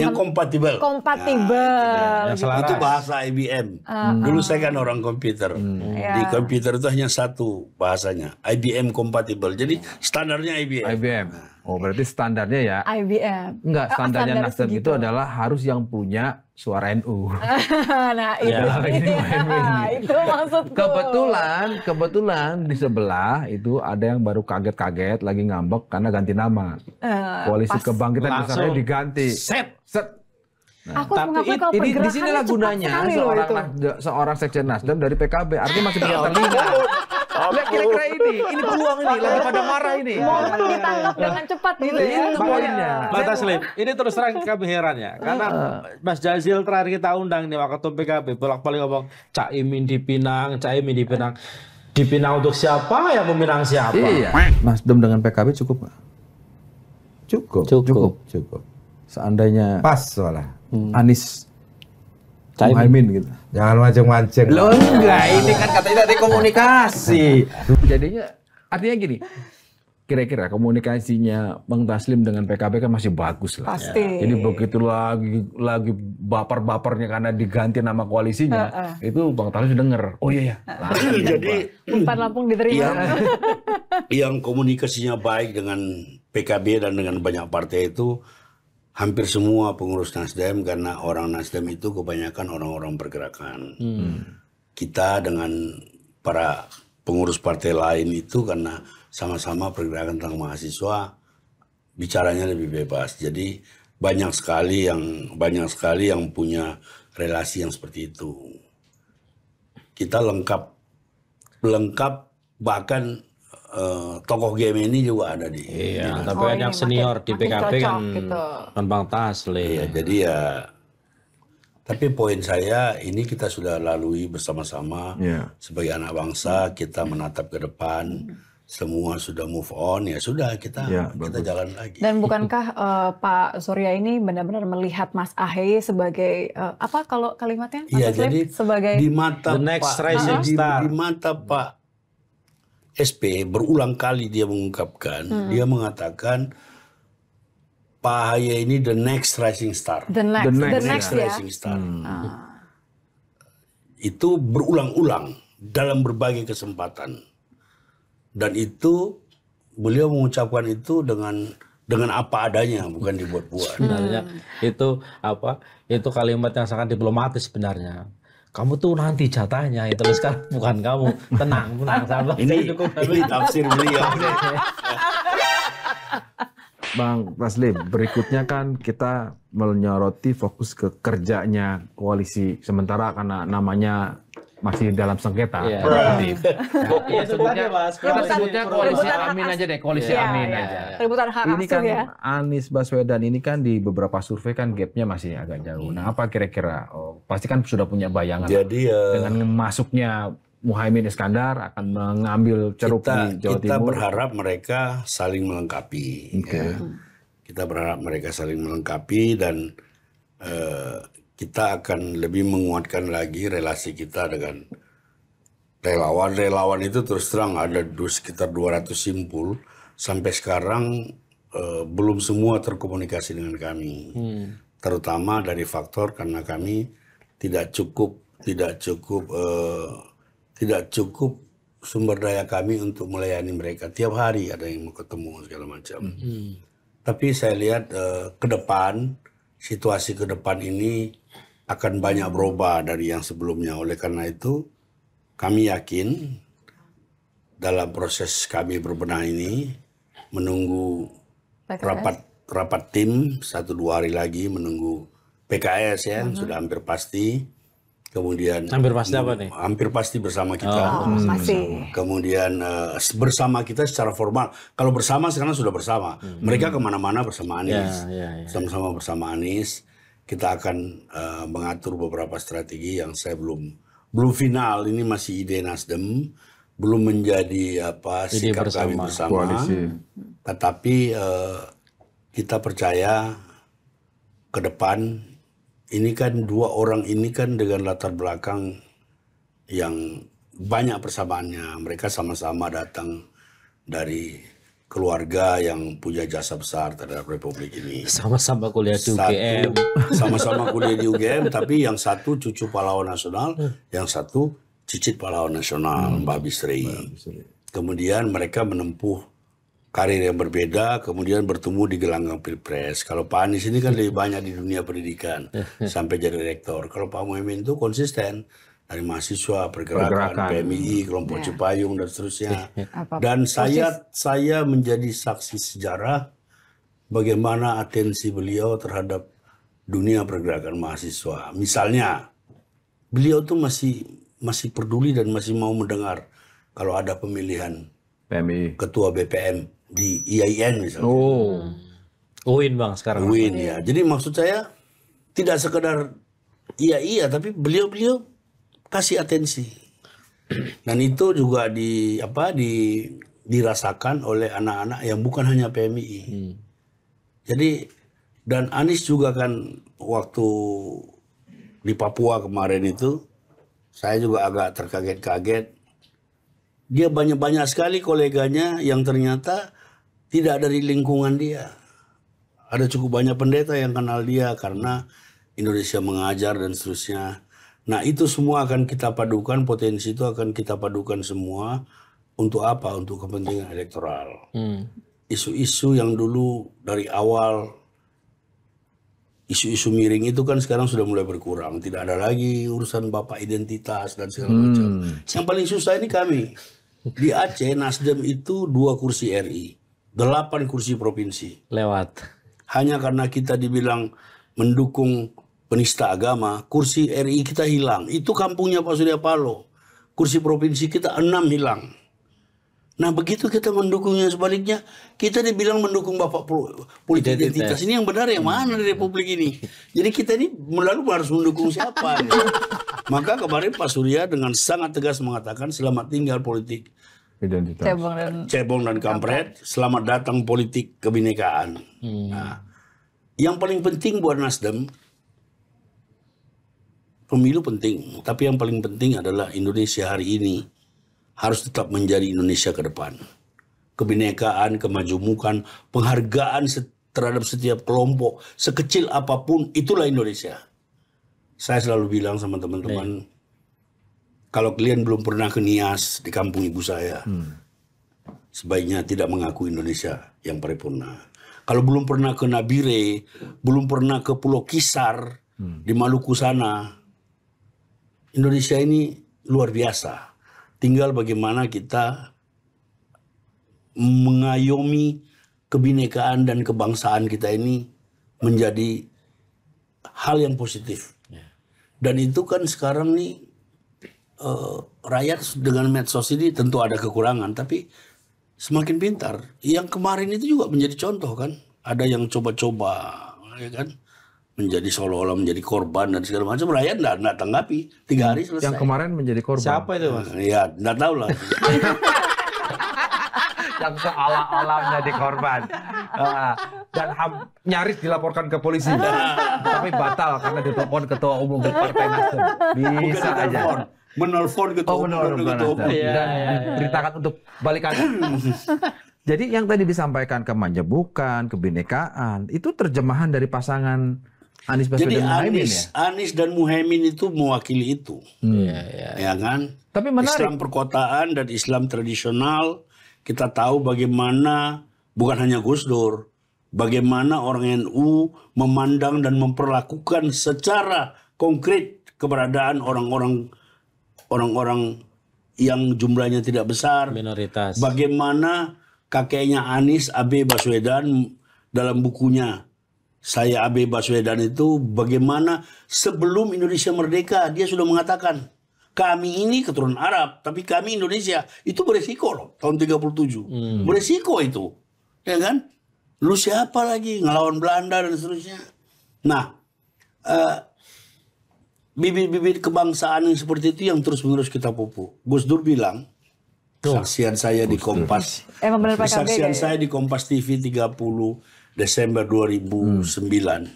yang kompatibel. Kompatibel. Ya, gitu. Itu bahasa IBM. Uh, ah, ah. Dulu saya kan orang komputer. Hmm. Iya. Di komputer itu hanya satu bahasanya, IBM kompatibel. Jadi standarnya IBM. IBM. Nah. Oh, berarti standarnya ya? IBM. Enggak, oh, standarnya oh, Nasdem itu adalah harus yang punya suara NU. *laughs* nah, ya, itu. Ya, *laughs* ini itu maksudku. Kebetulan, kebetulan di sebelah itu ada yang baru kaget-kaget lagi ngambek karena ganti nama. Uh, Koalisi pas. Kebangkitan Nasional diganti. Set. Set. Nah, Aku tapi it, ini di sinilah gunanya seorang seorang sekjen Nasdem dari PKB artinya masih punya lihat oh, nah, kira-kira ini, ini peluang ini, lagi pada marah ini. Momen ditangkap iya. dengan cepat gitu ya. Itu iya. poinnya. Mbak Taslim, ini terus terang kami heran ya. Karena Mas Jazil terakhir kita undang nih Waketum PKB, bolak-balik ngomong, Cak Imin di Pinang, Cak Imin di Pinang. Di Pinang untuk siapa ya meminang siapa? Iya. Nasdem dengan PKB cukup, Cukup. Cukup. Cukup. Seandainya pas soalnya hmm. Anies Caimin gitu. Jangan mancing-mancing. Lo enggak, ini kan katanya tadi komunikasi. Jadinya artinya gini, kira-kira komunikasinya Bang Taslim dengan PKB kan masih bagus lah. Pasti. Ya. Jadi begitu lagi lagi baper-bapernya karena diganti nama koalisinya, uh, uh. itu Bang Taslim denger. Oh iya ya. Nah, Jadi umpan Lampung diterima. Yang, yang komunikasinya baik dengan PKB dan dengan banyak partai itu hampir semua pengurus Nasdem karena orang Nasdem itu kebanyakan orang-orang pergerakan. Hmm. Kita dengan para pengurus partai lain itu karena sama-sama pergerakan tentang mahasiswa bicaranya lebih bebas. Jadi banyak sekali yang banyak sekali yang punya relasi yang seperti itu. Kita lengkap lengkap bahkan Uh, tokoh game ini juga ada di. Iya, di tapi oh, yang senior di PKP cocok, kan, gitu. Bang Tasli. Iya, jadi ya. Tapi poin saya ini kita sudah lalui bersama-sama yeah. sebagai anak bangsa kita menatap ke depan. Semua sudah move on ya sudah kita ya, kita jalan lagi. Dan bukankah uh, Pak Surya ini benar-benar melihat Mas Ahy sebagai uh, apa kalau kalimatnya? Iya jadi sebagai di mata Pak, Di, di mata Pak SP berulang kali dia mengungkapkan, hmm. dia mengatakan Pak Haye ini the next rising star. The next, the next, the next yeah. rising star. Hmm. Ah. Itu berulang-ulang dalam berbagai kesempatan. Dan itu beliau mengucapkan itu dengan dengan apa adanya bukan dibuat-buat. hmm. itu apa? Itu kalimat yang sangat diplomatis sebenarnya kamu tuh nanti jatahnya itu ya, sekarang bukan kamu tenang tenang *laughs* sabar ini cukup ini tafsir beliau *laughs* Bang Taslim, berikutnya kan kita menyoroti fokus ke kerjanya koalisi sementara karena namanya masih dalam sengketa. Iya. *laughs* Ya, sebutnya, kita sebutnya koalisi Amin aja deh, koalisi yeah, Amin yeah. aja. Rebutan hak ini kan ya. Anies Baswedan ini kan di beberapa survei kan gapnya masih agak jauh. Nah apa kira-kira? Oh, pasti kan sudah punya bayangan. Jadi ya, dengan masuknya Muhaymin Iskandar akan mengambil ceruk kita, di Jawa kita Timur. Kita berharap mereka saling melengkapi. Okay. Ya. Kita berharap mereka saling melengkapi dan eh, kita akan lebih menguatkan lagi relasi kita dengan relawan. Relawan itu terus terang ada sekitar 200 simpul sampai sekarang eh, belum semua terkomunikasi dengan kami. Hmm. Terutama dari faktor karena kami tidak cukup tidak cukup eh, tidak cukup sumber daya kami untuk melayani mereka tiap hari ada yang mau ketemu segala macam. Hmm. Tapi saya lihat eh, ke depan situasi ke depan ini akan banyak berubah dari yang sebelumnya. Oleh karena itu, kami yakin dalam proses kami berbenah ini menunggu rapat rapat tim satu dua hari lagi menunggu PKS ya uh mm-hmm. -huh. sudah hampir pasti kemudian hampir pasti apa nih hampir pasti bersama kita oh, hmm. pasti. kemudian uh, bersama kita secara formal kalau bersama sekarang sudah bersama hmm. mereka kemana-mana bersama Anies ya, ya, ya. sama-sama yeah, yeah, yeah. bersama Anies kita akan uh, mengatur beberapa strategi yang saya belum belum final ini masih ide Nasdem belum menjadi apa ide sikap bersama, kami bersama koalisi. tetapi uh, kita percaya ke depan ini kan dua orang ini kan dengan latar belakang yang banyak persamaannya mereka sama-sama datang dari keluarga yang punya jasa besar terhadap Republik ini. Sama-sama kuliah di UGM. Sama-sama kuliah di UGM, tapi yang satu cucu pahlawan nasional, yang satu cicit pahlawan nasional, hmm. Mbak Bisri. Kemudian mereka menempuh karir yang berbeda, kemudian bertemu di gelanggang pilpres. Kalau Pak Anies ini kan lebih banyak di dunia pendidikan *laughs* sampai jadi rektor. Kalau Pak Muhaimin itu konsisten dari mahasiswa pergerakan, pergerakan. PMI, kelompok yeah. Cipayung dan seterusnya. *laughs* Ya. dan saya saya menjadi saksi sejarah bagaimana atensi beliau terhadap dunia pergerakan mahasiswa. Misalnya, beliau tuh masih masih peduli dan masih mau mendengar kalau ada pemilihan PMI. ketua BPM di IAIN misalnya. Oh. Win hmm. Bang sekarang. Win ya. Jadi maksud saya tidak sekedar iya iya tapi beliau-beliau kasih atensi. Dan itu juga di apa di dirasakan oleh anak-anak yang bukan hanya PMI. Hmm. Jadi dan Anies juga kan waktu di Papua kemarin itu saya juga agak terkaget-kaget. Dia banyak-banyak sekali koleganya yang ternyata tidak ada di lingkungan dia. Ada cukup banyak pendeta yang kenal dia karena Indonesia mengajar dan seterusnya. Nah, itu semua akan kita padukan, potensi itu akan kita padukan semua untuk apa? Untuk kepentingan elektoral. Hmm. Isu-isu hmm. yang dulu dari awal isu-isu miring itu kan sekarang sudah mulai berkurang. Tidak ada lagi urusan bapak identitas dan segala hmm. macam. Yang paling susah ini kami. Di Aceh, Nasdem itu dua kursi RI, delapan kursi provinsi. Lewat. Hanya karena kita dibilang mendukung penista agama, kursi RI kita hilang. Itu kampungnya Pak Surya Paloh. Kursi provinsi kita enam hilang. Nah begitu kita mendukungnya sebaliknya, kita dibilang mendukung Bapak politik identitas. Ini yang benar yang mana di Republik ini? Jadi kita ini melalui harus mendukung siapa? ya? *laughs* Maka kemarin Pak Surya dengan sangat tegas mengatakan selamat tinggal politik identitas. Cebong dan, Cebong dan kampret, selamat datang politik kebinekaan. Hmm. Nah, yang paling penting buat Nasdem, pemilu penting, tapi yang paling penting adalah Indonesia hari ini harus tetap menjadi Indonesia ke depan. Kebinekaan, kemajemukan, penghargaan terhadap setiap kelompok, sekecil apapun, itulah Indonesia. Saya selalu bilang sama teman-teman, kalau kalian belum pernah ke Nias di kampung ibu saya, hmm. sebaiknya tidak mengaku Indonesia yang paripurna. Kalau belum pernah ke Nabire, belum pernah ke Pulau Kisar, hmm. di Maluku sana, Indonesia ini luar biasa. Tinggal bagaimana kita mengayomi kebinekaan dan kebangsaan kita ini menjadi hal yang positif. Ya. Dan itu kan sekarang nih uh, rakyat dengan medsos ini tentu ada kekurangan, tapi semakin pintar. Yang kemarin itu juga menjadi contoh kan, ada yang coba-coba, ya kan menjadi seolah-olah menjadi korban dan segala macam rakyat nggak nggak tanggapi tiga hari selesai yang kemarin menjadi korban siapa itu mas ya nggak tahu lah *laughs* yang seolah-olah menjadi korban ah, dan ham, nyaris dilaporkan ke polisi tapi batal karena ditelepon ketua umum partai Nasdem bisa Bukan aja menelpon ketua oh, menelpon ketua umum ya, dan ya, ya. diberitakan untuk balikan. Jadi yang tadi disampaikan kemanjebukan, kebinekaan, itu terjemahan dari pasangan Anies Baswedan Jadi Anies, ya? Anies dan Muhaimin itu mewakili itu. Hmm. Ya, ya, ya. ya kan? Tapi menarik. Islam perkotaan dan Islam tradisional kita tahu bagaimana bukan hanya Gus Dur, bagaimana orang NU memandang dan memperlakukan secara konkret keberadaan orang-orang orang-orang yang jumlahnya tidak besar. Minoritas. Bagaimana kakeknya Anies Abe Baswedan dalam bukunya saya Abi Baswedan itu bagaimana sebelum Indonesia merdeka dia sudah mengatakan kami ini keturunan Arab tapi kami Indonesia itu beresiko loh tahun 37 hmm. beresiko itu ya kan lu siapa lagi ngelawan Belanda dan seterusnya nah bibit eh, bibit-bibit kebangsaan yang seperti itu yang terus-menerus kita pupuk Gus Dur bilang Tuh. saksian saya Gus di Kompas Dur. saksian saya di Kompas TV 30 Desember 2009. Hmm.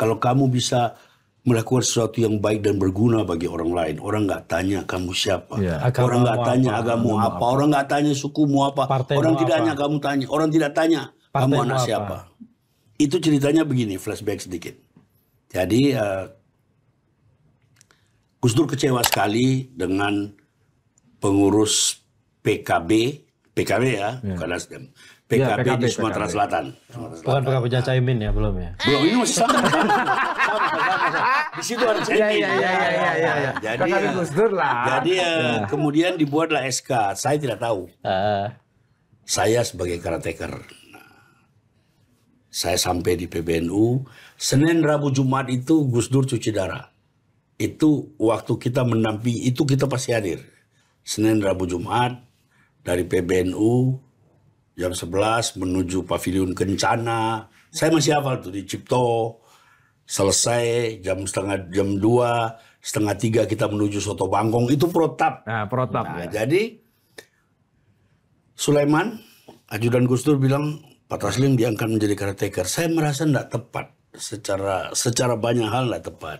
Kalau kamu bisa melakukan sesuatu yang baik dan berguna bagi orang lain, orang nggak tanya kamu siapa, ya, orang nggak tanya agamamu apa, apa, orang nggak tanya sukumu apa, Partai orang tidak apa. hanya kamu tanya, orang tidak tanya Partai kamu anak apa. siapa. Itu ceritanya begini, flashback sedikit. Jadi uh, Gus Dur kecewa sekali dengan pengurus PKB, PKB ya, ya. bukan Nasdem PKB, ya, PKB di Sumatera PKB. Selatan. Sumatera Selatan. Bukan pkb Jaya Caimin ya belum ya? Belum ini masih sama. sama, sama, sama. Di situ iya, ada Caimin. Iya iya iya Ya, ya, Ya. Jadi lah. Jadi ya. kemudian dibuatlah SK. Saya tidak tahu. Uh. Saya sebagai karateker. Nah, saya sampai di PBNU Senin, Rabu, Jumat itu Gus Dur cuci darah. Itu waktu kita mendampingi itu kita pasti hadir. Senin, Rabu, Jumat dari PBNU jam 11 menuju pavilion Kencana. Saya masih hafal tuh di Cipto. Selesai jam setengah jam dua setengah tiga kita menuju Soto Bangkong. Itu protap. Nah, protap. Nah, ya. Jadi Sulaiman, ajudan Gus Dur bilang Pak Taslim diangkat menjadi caretaker. Saya merasa tidak tepat secara secara banyak hal tidak tepat.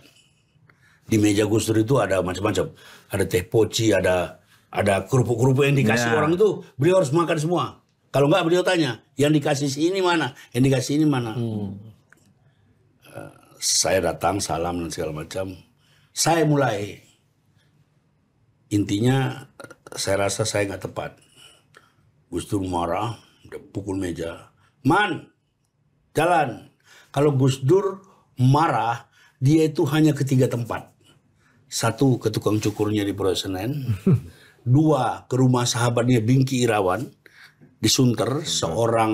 Di meja Gus Dur itu ada macam-macam. Ada teh poci, ada ada kerupuk-kerupuk yang dikasih ya. orang itu, beliau harus makan semua. Kalau enggak beliau tanya, yang dikasih ini mana? Yang dikasih ini mana? Hmm. Uh, saya datang, salam dan segala macam. Saya mulai. Intinya saya rasa saya nggak tepat. Gus Dur marah, pukul meja. Man, jalan. Kalau Gus Dur marah, dia itu hanya ketiga tempat. Satu, ke tukang cukurnya di Proyek Senen. *laughs* Dua, ke rumah sahabatnya Bingki Irawan di Sunter, hmm. seorang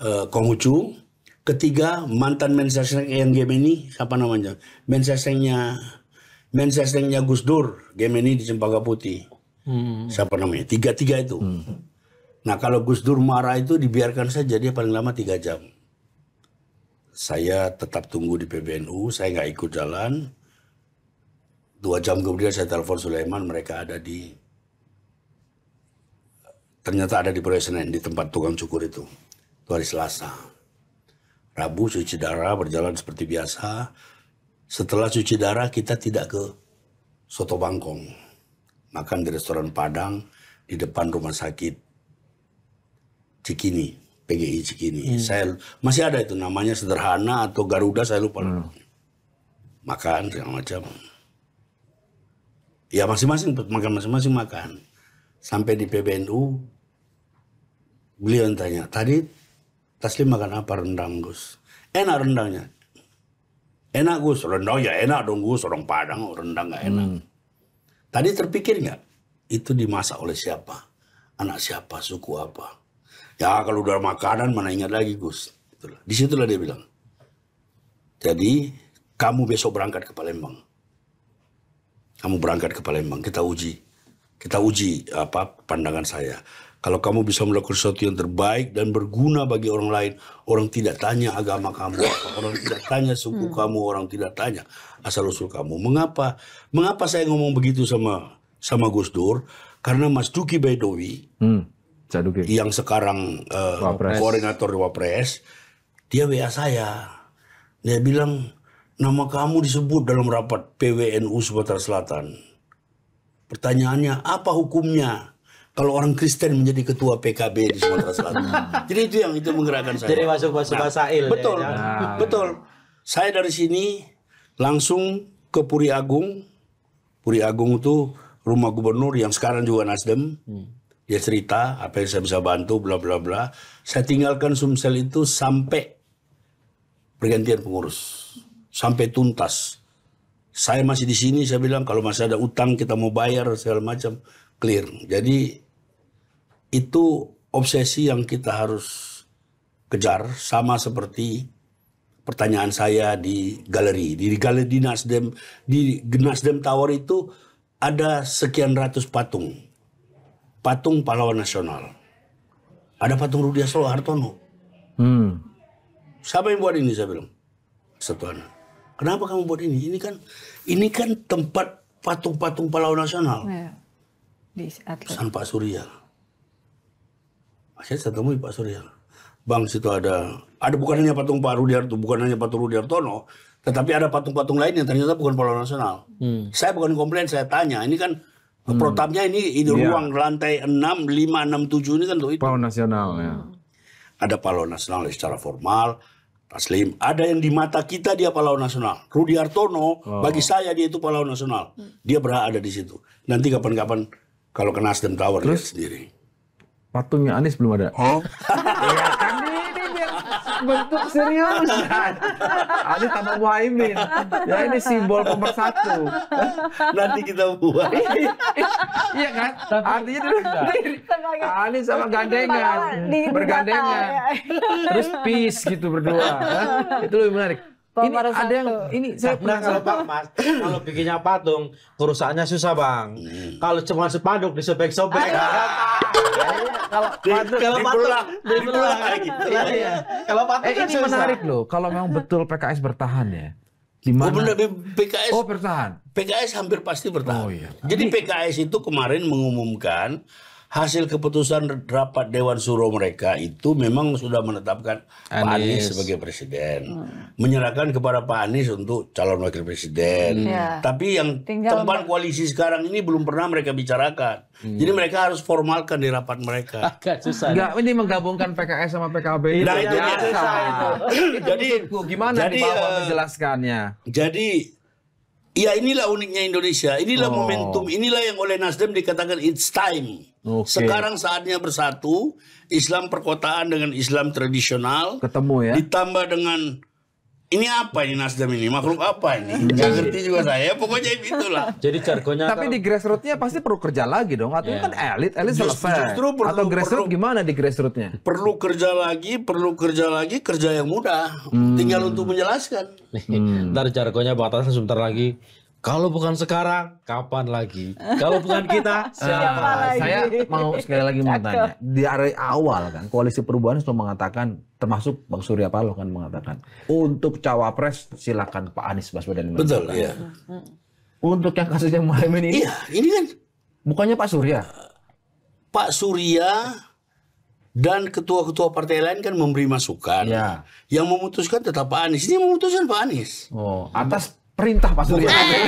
uh, Konghucu. Ketiga, mantan mensesnek game ini, siapa namanya? Mensesneknya mensesneknya Gus Dur, ini di Cempaka Putih. Hmm. Siapa namanya? Tiga-tiga itu. Hmm. Nah kalau Gus Dur marah itu dibiarkan saja, dia paling lama tiga jam. Saya tetap tunggu di PBNU, saya nggak ikut jalan. Dua jam kemudian saya telepon Sulaiman, mereka ada di ternyata ada di Proyek Senin di tempat tukang cukur itu. Itu hari Selasa. Rabu cuci darah berjalan seperti biasa. Setelah cuci darah kita tidak ke Soto Bangkong. Makan di restoran Padang di depan rumah sakit Cikini. PGI Cikini. Hmm. Saya masih ada itu namanya sederhana atau Garuda saya lupa. Hmm. Makan segala macam. Ya masing-masing makan masing-masing makan. Sampai di PBNU Beliau tanya, tadi Taslim makan apa rendang Gus? Enak rendangnya. Enak Gus, rendang ya enak dong Gus, orang Padang oh, rendang gak enak. Hmm. Tadi terpikir nggak itu dimasak oleh siapa, anak siapa, suku apa? Ya kalau udah makanan mana ingat lagi Gus. Itulah. Disitulah dia bilang. Jadi kamu besok berangkat ke Palembang. Kamu berangkat ke Palembang, kita uji, kita uji apa pandangan saya kalau kamu bisa melakukan sesuatu yang terbaik dan berguna bagi orang lain, orang tidak tanya agama kamu, orang tidak tanya suku hmm. kamu, orang tidak tanya asal usul kamu. Mengapa? Mengapa saya ngomong begitu sama sama Gus Dur? Karena Mas Duki Baidowi hmm. yang sekarang uh, Wapres. koordinator Wapres, dia WA saya. Dia bilang nama kamu disebut dalam rapat PWNU Sumatera Selatan. Pertanyaannya apa hukumnya? kalau orang Kristen menjadi ketua PKB di Sumatera Selatan. Hmm. Jadi itu yang itu menggerakkan saya. Jadi masuk masuk nah, basail. Ya, betul, ya, ya. betul. Saya dari sini langsung ke Puri Agung. Puri Agung itu rumah gubernur yang sekarang juga Nasdem. Hmm. Dia cerita apa yang saya bisa bantu, bla bla bla. Saya tinggalkan Sumsel itu sampai pergantian pengurus, sampai tuntas. Saya masih di sini, saya bilang kalau masih ada utang kita mau bayar segala macam clear. Jadi itu obsesi yang kita harus kejar sama seperti pertanyaan saya di galeri di galeri di Nasdem di Nasdem Tower itu ada sekian ratus patung patung pahlawan nasional ada patung Rudi Solo Hartono hmm. siapa yang buat ini saya bilang anak kenapa kamu buat ini ini kan ini kan tempat patung-patung pahlawan nasional ya. San Pak Surya saya temui Pak Surya. Bang situ ada ada bukan hanya patung Pak Rudiarto, bukan hanya patung Rudiartono, tetapi ada patung-patung lain yang ternyata bukan pola nasional. Hmm. Saya bukan komplain, saya tanya. Ini kan hmm. protapnya ini ini yeah. ruang lantai 6, 5, 6, 7 ini kan untuk itu. Palo nasional ya. Hmm. Ada palo nasional secara formal, Taslim. Ada yang di mata kita dia palau nasional. Rudi oh. bagi saya dia itu palau nasional. Hmm. Dia berada di situ. Nanti kapan-kapan kalau ke Nasdem Tower Terus? sendiri. Patungnya Anies belum ada. Oh? Iya *laughs* kan ini biar bentuk serius *laughs* Anies tambah Muhaimin. Ya ini simbol pemersatu. Nanti kita buat. *laughs* iya kan? Tapi, Artinya dulu Anies sama gandengan. Bergandengan. Ya. Terus peace gitu berdua. Itu lebih menarik ini ada yang ini saya pernah kalau Pak Mas *laughs* kalau bikinnya patung kerusakannya susah bang. Kalau cuma sepanduk disobek-sobek. Ya, ya. Kalau patung kalau patung gitu. Ya. Kalau patung eh, kan ini susah. menarik loh. Kalau memang betul PKS bertahan ya. Gimana? Oh, PKS, oh bertahan. PKS hampir pasti bertahan. Oh, iya. Jadi PKS itu kemarin mengumumkan hasil keputusan rapat Dewan Suro mereka itu memang sudah menetapkan Anies. Pak Anies sebagai presiden, hmm. menyerahkan kepada Pak Anies untuk calon wakil presiden. Hmm. Ya. Tapi yang Tinggal tempat koalisi sekarang ini belum pernah mereka bicarakan. Hmm. Jadi mereka harus formalkan di rapat mereka. Agak susah. Enggak, ini menggabungkan PKS sama PKB. Nah, itu biasa. Itu. itu. *laughs* jadi gimana jadi, Bapak uh, eh, menjelaskannya? Jadi Ya inilah uniknya Indonesia. Inilah oh. momentum. Inilah yang oleh Nasdem dikatakan it's time. Okay. Sekarang saatnya bersatu Islam perkotaan dengan Islam tradisional. Ketemu ya. Ditambah dengan ini apa ini Nasdem ini? Makhluk apa ini? Iya. Gak ngerti juga saya. Pokoknya lah *laughs* Jadi jargonnya. Tapi di grassrootsnya pasti perlu kerja lagi dong. Atau yeah. kan elit, elit Just, selesai. Justru perlu, Atau grassroots gimana di grassrootsnya? Perlu kerja lagi, perlu kerja lagi, kerja yang mudah. Hmm. Tinggal untuk menjelaskan. Hmm. Ntar jargonnya batasan sebentar lagi kalau bukan sekarang, kapan lagi? Kalau bukan kita, *laughs* siapa uh, lagi? Saya mau sekali lagi mau tanya. area awal kan, koalisi perubahan sudah mengatakan, termasuk Bang Surya Paloh kan mengatakan, untuk cawapres silakan Pak Anies Baswedan. Betul, kan? iya. Untuk yang kasusnya Muhammad ini, iya, ini kan bukannya Pak Surya? Pak Surya dan ketua-ketua partai lain kan memberi masukan. Ya. Yang memutuskan tetap Pak Anies. Ini memutuskan Pak Anies. Oh, atas perintah Pak Surya. Eh.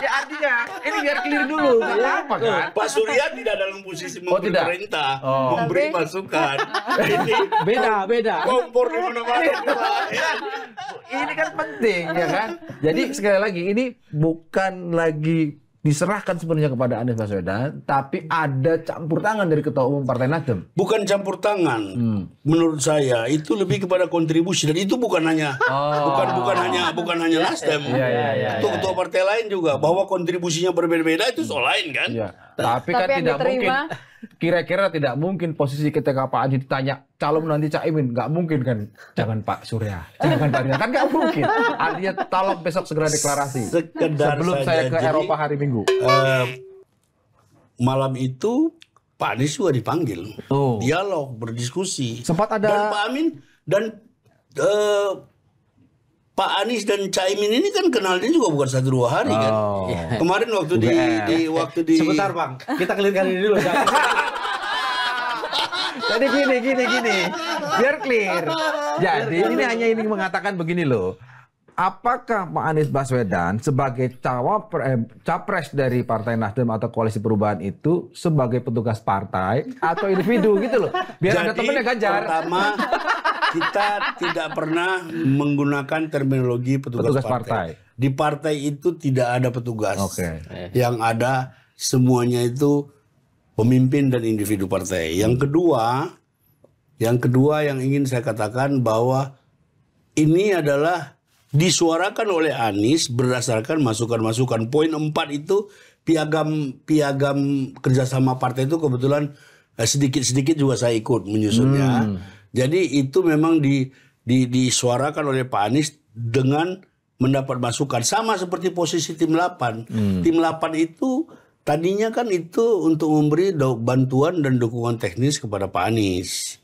ya artinya ini biar clear dulu apa kan Pak Surya tidak dalam posisi memberi oh, tidak. perintah oh. memberi masukan ini beda beda kompor di mana mana iya. ini kan penting ya kan jadi sekali lagi ini bukan lagi diserahkan sebenarnya kepada Anies Baswedan, tapi ada campur tangan dari Ketua Umum Partai Nasdem. Bukan campur tangan, hmm. menurut saya itu lebih kepada kontribusi dan itu bukan hanya oh. bukan bukan hanya bukan hanya iya, Nasdem, ya, ya, ya, itu ya, ketua partai lain juga bahwa kontribusinya berbeda-beda itu soal lain kan. Ya. Tapi, nah, tapi kan tidak diterima. mungkin, kira-kira tidak mungkin posisi ketika Pak Anies ditanya calon nanti Cak Imin nggak mungkin kan jangan Pak Surya jangan Pak Surya kan nggak mungkin artinya tolong besok segera deklarasi Sekedar sebelum saja. saya ke Jadi, Eropa hari Minggu uh, malam itu Pak Anies juga dipanggil oh. dialog berdiskusi sempat ada dan Pak Amin dan uh, Pak Anies dan Caimin ini kan kenalnya juga bukan satu dua hari kan? oh. kan. Kemarin waktu di, di waktu di Sebentar Bang, kita kelirkan ini dulu. *laughs* Jadi gini, gini, gini. Biar clear. Jadi ini hanya ini mengatakan begini loh. Apakah Pak Anies Baswedan sebagai cawapres eh, capres dari Partai Nasdem atau Koalisi Perubahan itu sebagai petugas partai atau individu gitu loh? Biar Jadi, ada temennya ganjar. Pertama, kita tidak pernah menggunakan terminologi petugas, petugas partai. partai. Di partai itu tidak ada petugas. Okay. Yang ada semuanya itu pemimpin dan individu partai. Yang kedua, yang kedua yang ingin saya katakan bahwa ini adalah disuarakan oleh Anies berdasarkan masukan-masukan. Poin empat itu piagam piagam kerjasama partai itu kebetulan eh, sedikit-sedikit juga saya ikut menyusunnya. Hmm. Jadi itu memang di, di disuarakan oleh Pak Anies dengan mendapat masukan sama seperti posisi tim 8. Hmm. Tim 8 itu Tadinya kan itu untuk memberi bantuan dan dukungan teknis kepada Pak Anies.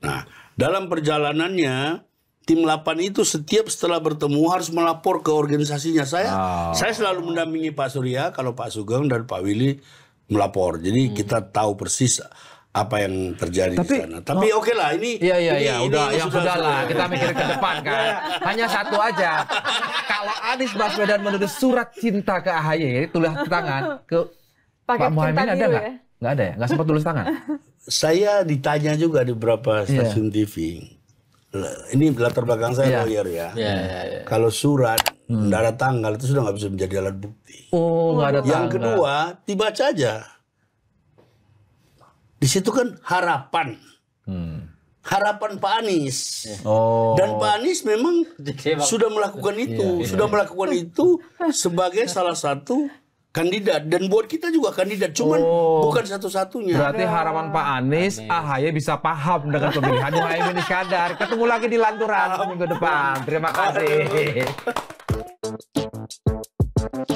Nah, dalam perjalanannya tim 8 itu setiap setelah bertemu harus melapor ke organisasinya. Saya oh. saya selalu mendampingi Pak Surya kalau Pak Sugeng dan Pak Willy melapor. Jadi hmm. kita tahu persis apa yang terjadi tapi, di sana. Tapi oh, oke okay lah ini. Iya iya iya, udah ini yang sudah, lah kita mikir ke depan kan. Iya, iya. Hanya satu aja. Kalau Anies Baswedan menulis surat cinta ke AHY tulis tangan ke Pake Pak Muhammad ada nggak? Ya? Nggak ada ya? Nggak sempat tulis tangan? Saya ditanya juga di beberapa iya. stasiun yeah. TV. Ini latar belakang saya yeah. lawyer ya. Yeah, yeah, yeah. Kalau surat hmm. tanggal itu sudah nggak bisa menjadi alat bukti. Oh nggak ada Yang kedua tiba saja di situ kan harapan. Hmm. Harapan Pak Anies. Oh. Dan Pak Anies memang sudah melakukan iya, itu, iya, iya. sudah melakukan itu sebagai salah satu kandidat dan buat kita juga kandidat cuman oh, bukan satu-satunya berarti harapan Pak Anies Ahaya bisa paham dengan pemilihan ini sadar, ketemu lagi di Lanturan minggu depan terima kasih